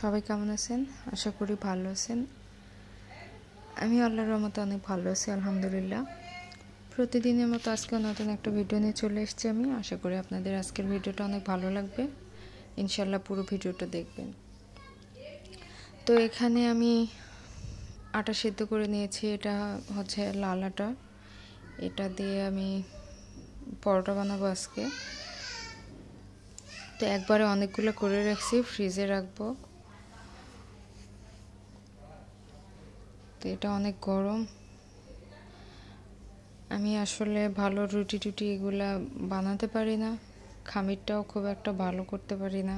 সবাই কেমন আছেন আশা করি ভালো আছেন আমি আল্লাহর রহমতে অনেক ভালো আছি আলহামদুলিল্লাহ প্রতিদিনের মতো আজকে নতুন একটা ভিডিও নিয়ে চলে এসেছি আমি আশা করি আপনাদের আজকের ভিডিওটা অনেক ভালো লাগবে ইনশাল্লাহ পুরো ভিডিওটা দেখবেন তো এখানে আমি আটা সেদ্ধ করে নিয়েছি এটা হচ্ছে লাল আটা এটা দিয়ে আমি পরোটা বানাবো আজকে তো একবারে অনেকগুলো করে রাখছি ফ্রিজে রাখবো তো এটা অনেক গরম আমি আসলে ভালো রুটি টুটি এগুলা বানাতে পারি না খামিরটাও খুব একটা ভালো করতে পারি না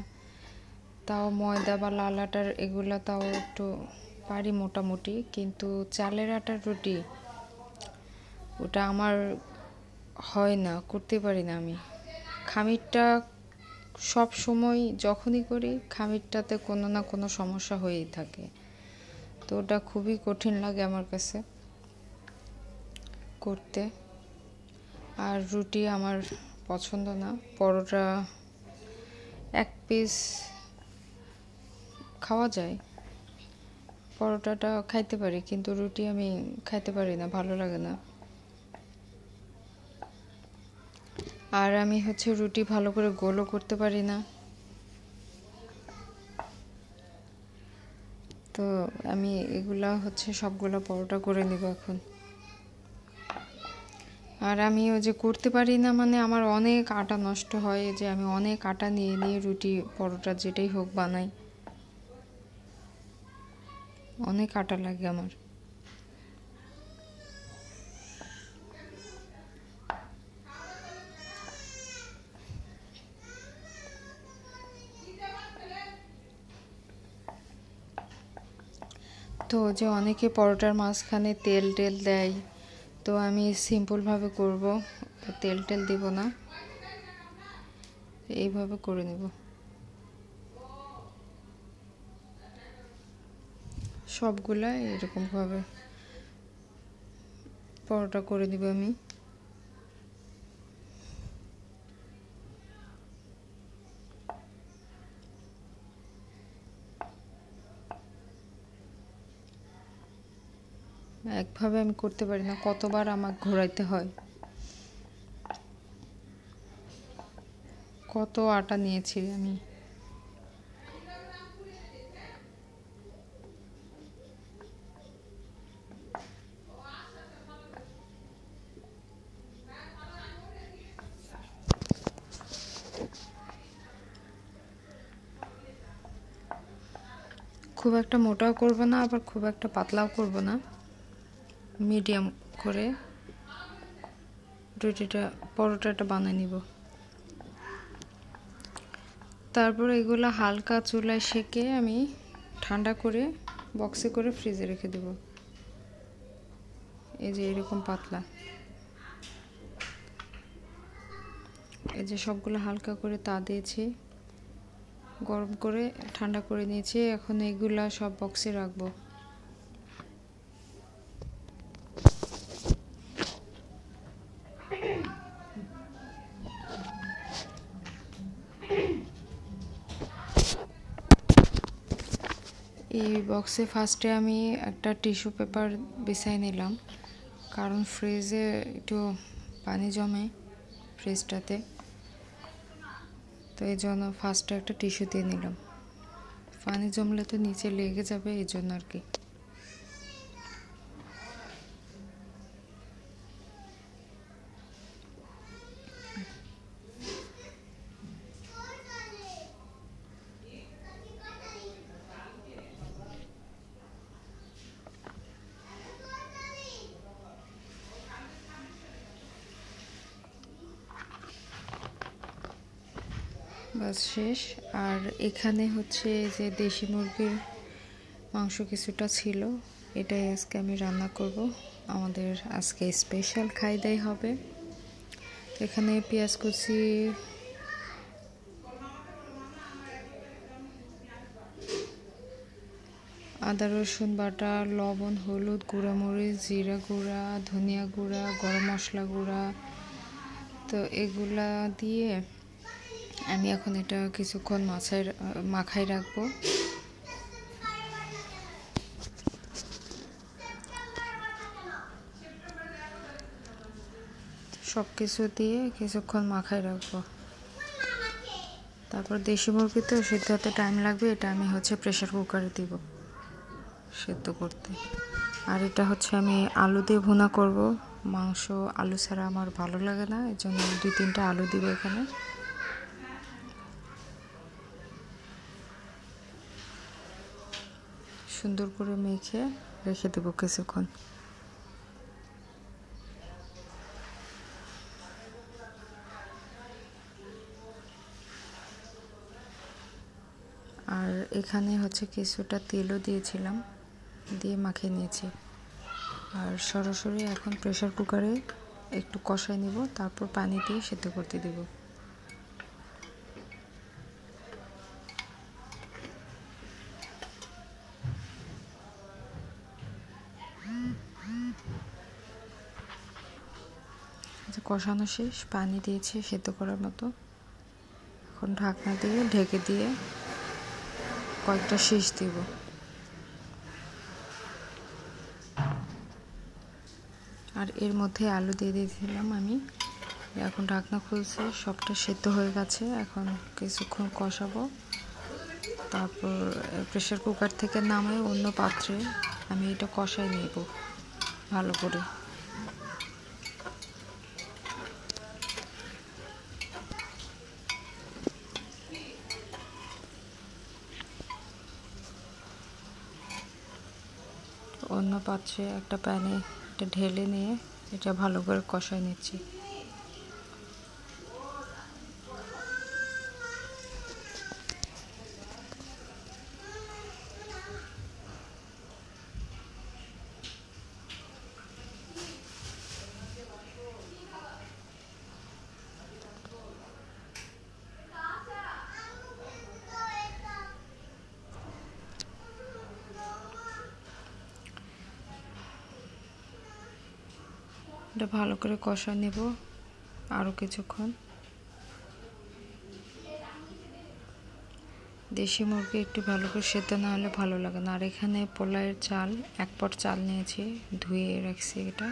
তাও ময়দা বা লাল আটার এগুলো তাও একটু পারি মোটামুটি কিন্তু চালের আটার রুটি ওটা আমার হয় না করতে পারি না আমি খামিরটা সব সময় যখনই করি খামিরটাতে কোনো না কোনো সমস্যা হয়েই থাকে তো ওটা খুবই কঠিন লাগে আমার কাছে করতে আর রুটি আমার পছন্দ না পরোটা এক পিস খাওয়া যায় পরোটাটা খাইতে পারি কিন্তু রুটি আমি খাইতে পারি না ভালো লাগে না আর আমি হচ্ছে রুটি ভালো করে গোলও করতে পারি না তো আমি এগুলা হচ্ছে সবগুলো পরোটা করে নিব এখন আর আমি ওই যে করতে পারি না মানে আমার অনেক আটা নষ্ট হয় যে আমি অনেক আটা নিয়ে নিয়ে রুটি পরোটা যেটাই হোক বানাই অনেক আটা লাগে আমার তো যে অনেকে পরোটার মাঝখানে তেল টেল দেয় তো আমি সিম্পলভাবে করব তেল টেল দেব না এইভাবে করে নেব সবগুলা এরকমভাবে পরোটা করে দেব আমি ঠিকভাবে আমি করতে পারি না কতবার আমার ঘোরাইতে হয় কত আটা নিয়েছি আমি খুব একটা মোটাও করবো না আবার খুব একটা পাতলাও করবো না মিডিয়াম করে রুটিটা পরোটাটা বানিয়ে নিব তারপর এগুলো হালকা চুলায় সেকে আমি ঠান্ডা করে বক্সে করে ফ্রিজে রেখে দেব এই যে এরকম পাতলা এই যে সবগুলো হালকা করে তা দিয়েছি গরম করে ঠান্ডা করে নিয়েছি এখন এগুলা সব বক্সে রাখবো বক্সে ফার্স্টে আমি একটা টিস্যু পেপার বিছাই নিলাম কারণ ফ্রিজে একটু পানি জমে ফ্রিজটাতে তো এই জন্য ফার্স্টে একটা টিস্যু দিয়ে নিলাম পানি জমলে তো নিচে লেগে যাবে এই জন্য আর কি বাস শেষ আর এখানে হচ্ছে যে দেশি মুরগির মাংস কিছুটা ছিল এটাই আজকে আমি রান্না করব আমাদের আজকে স্পেশাল খাইদাই হবে এখানে পেঁয়াজ কুচি আদা রসুন বাটা লবণ হলুদ মরিচ জিরা গুঁড়া ধনিয়া গুঁড়া গরম মশলা গুঁড়া তো এগুলা দিয়ে আমি এখন এটা কিছুক্ষণ মাছের মাখাই রাখবো সব কিছু দিয়ে কিছুক্ষণ মাখাই রাখবো তারপর দেশি মুরগি তো সেদ্ধ হতে টাইম লাগবে এটা আমি হচ্ছে প্রেশার কুকারে দিব সেদ্ধ করতে আর এটা হচ্ছে আমি আলু দিয়ে ভুনা করব মাংস আলু ছাড়া আমার ভালো লাগে না এই জন্য দুই তিনটা আলু দিব এখানে সুন্দর করে মেখে রেখে দেব কিছুক্ষণ আর এখানে হচ্ছে কিছুটা তেলও দিয়েছিলাম দিয়ে মাখিয়ে নিয়েছি আর সরাসরি এখন প্রেশার কুকারে একটু কষাই নিব তারপর পানি দিয়ে সেদ্ধ করতে দেবো কষানো শেষ পানি দিয়েছে সেদ্ধ করার মতো এখন ঢাকনা দিয়ে ঢেকে দিয়ে কয়েকটা শেষ দিব আর এর মধ্যে আলু দিয়ে দিয়েছিলাম আমি এখন ঢাকনা খুলছে সবটা সেদ্ধ হয়ে গেছে এখন কিছুক্ষণ কষাবো তারপর প্রেশার কুকার থেকে নামে অন্য পাত্রে আমি এটা কষাই নেব ভালো করে পাচ্ছে একটা প্যানে এটা ঢেলে নিয়ে এটা ভালো করে কষায় নিচ্ছি এটা ভালো করে কষা নেব আরও কিছুক্ষণ দেশি মুরগি একটু ভালো করে সেদ্ধ না হলে ভালো লাগে না আর এখানে পোলাওয়ের চাল এক পট চাল নিয়েছি ধুয়ে রাখছি এটা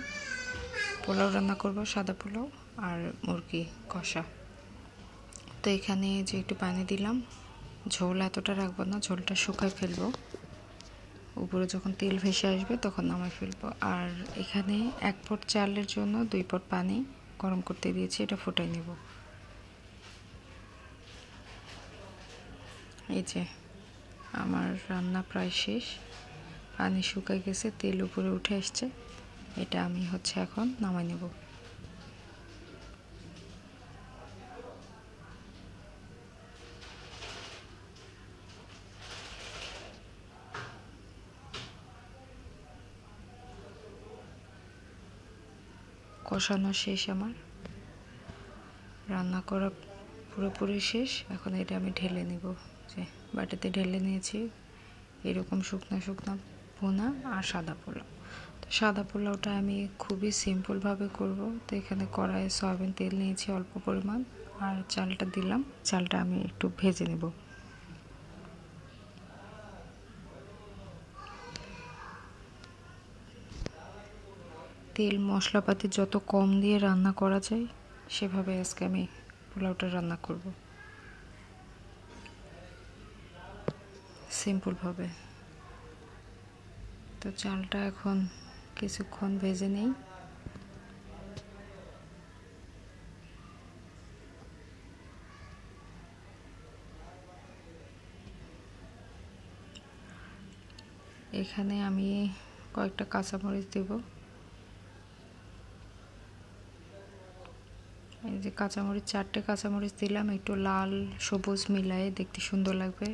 পোলাও রান্না করব সাদা পোলাও আর মুরগি কষা তো এখানে যে একটু পানি দিলাম ঝোল এতটা রাখবো না ঝোলটা শুকায় ফেলবো উপরে যখন তেল ভেসে আসবে তখন নামাই ফেলবো আর এখানে এক পট চালের জন্য দুই পট পানি গরম করতে দিয়েছি এটা ফোটাই নেব এই যে আমার রান্না প্রায় শেষ পানি শুকায় গেছে তেল উপরে উঠে আসছে এটা আমি হচ্ছে এখন নামাই নেবো কষানো শেষ আমার রান্না করা পুরোপুরি শেষ এখন এটা আমি ঢেলে নিব যে বাটিতে ঢেলে নিয়েছি এরকম শুকনো শুকনো পোনা আর সাদা পোলাও তো সাদা পোলাওটা আমি খুবই সিম্পলভাবে করব তো এখানে কড়াইয়ে সয়াবিন তেল নিয়েছি অল্প পরিমাণ আর চালটা দিলাম চালটা আমি একটু ভেজে নেবো তেল মশলাপাতি যত কম দিয়ে রান্না করা যায় সেভাবে আজকে আমি পোলাওটা রান্না করব সিম্পলভাবে তো চালটা এখন কিছুক্ষণ ভেজে নেই এখানে আমি কয়েকটা কাঁচামরিচ দেবো যে কাঁচামরিচ চারটে কাঁচামরিচ দিলাম একটু লাল সবুজ মিলায়ে দেখতে সুন্দর লাগবে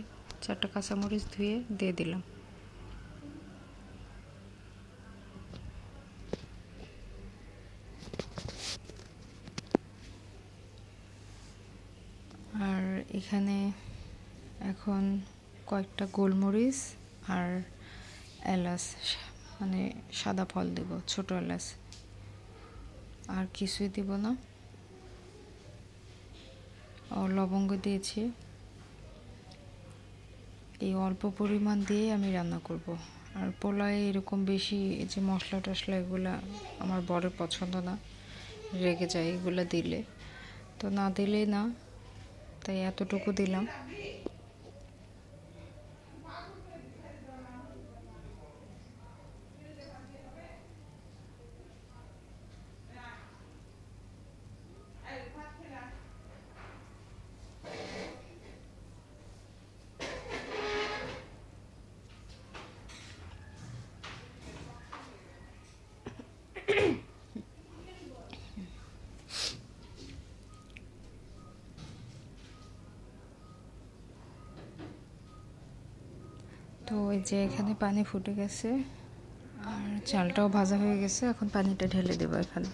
চারটে কাঁচামরিচ ধুয়ে দিয়ে দিলাম আর এখানে এখন কয়েকটা গোলমরিচ আর এলাচ মানে সাদা ফল দেব ছোট এলাচ আর কিছুই দিব না লবঙ্গ দিয়েছি এই অল্প পরিমাণ দিয়ে আমি রান্না করব আর পোলায় এরকম বেশি যে মশলা টশলা এগুলো আমার বড় পছন্দ না রেগে যায় এগুলো দিলে তো না দিলে না তাই এতটুকু দিলাম তো এই যে এখানে পানি ফুটে গেছে আর চালটাও ভাজা হয়ে গেছে এখন পানিটা ঢেলে দেবো এখানে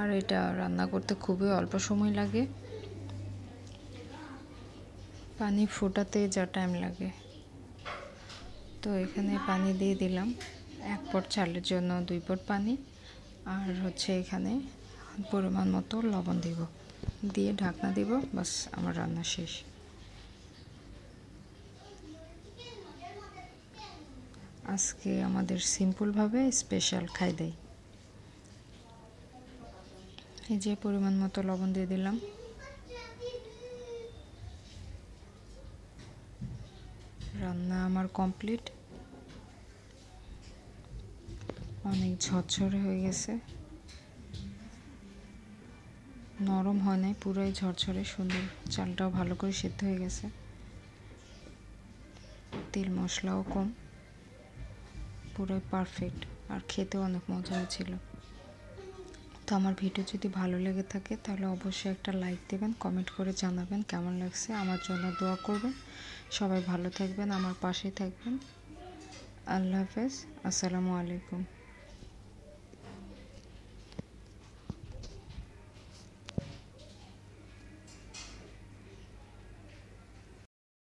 আর এটা রান্না করতে খুবই অল্প সময় লাগে পানি ফোটাতে যা টাইম লাগে তো এখানে পানি দিয়ে দিলাম এক পট চালের জন্য দুই পট পানি আর হচ্ছে এখানে পরিমাণ মতো লবণ দিব দিয়ে ঢাকনা দিব বাস আমার রান্না শেষ আজকে আমাদের সিম্পলভাবে স্পেশাল খাই দেয় এই যে পরিমাণ মতো লবণ দিয়ে দিলাম রান্না আমার কমপ্লিট অনেক ঝরঝরে হয়ে গেছে নরম হয় নাই পুরোই ঝরঝরে সুন্দর চালটাও ভালো করে সেদ্ধ হয়ে গেছে তেল মশলাও কম পুরো পারফেক্ট আর খেতেও অনেক মজা হয়েছিল তো আমার ভিডিও যদি ভালো লেগে থাকে তাহলে অবশ্যই একটা লাইক দেবেন কমেন্ট করে জানাবেন কেমন লাগছে আমার জন্য দোয়া করবেন সবাই ভালো থাকবেন আমার পাশেই থাকবেন আল্লাহ হাফেজ আসসালামু আলাইকুম